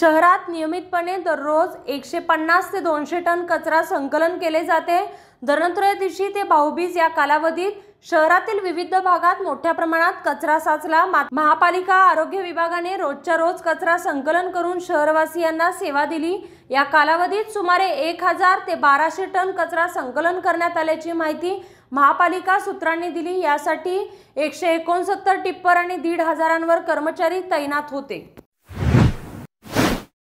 शहरात नियमितपणे दररोज एकशे पन्नास ते दोनशे टन कचरा संकलन केले जाते धनत्रयोदशी ते भाऊबीज या कालावधीत शहरातील विविध भागात मोठ्या प्रमाणात कचरा साचला महापालिका आरोग्य विभागाने रोजच्या रोज कचरा संकलन करून शहरवासियांना सेवा दिली या कालावधीत सुमारे एक हजार ते बाराशे टन कचरा संकलन करण्यात आल्याची माहिती महापालिका सूत्रांनी दिली यासाठी एकशे एकोणसत्तर टिप्पर आणि दीड हजारांवर कर्मचारी तैनात होते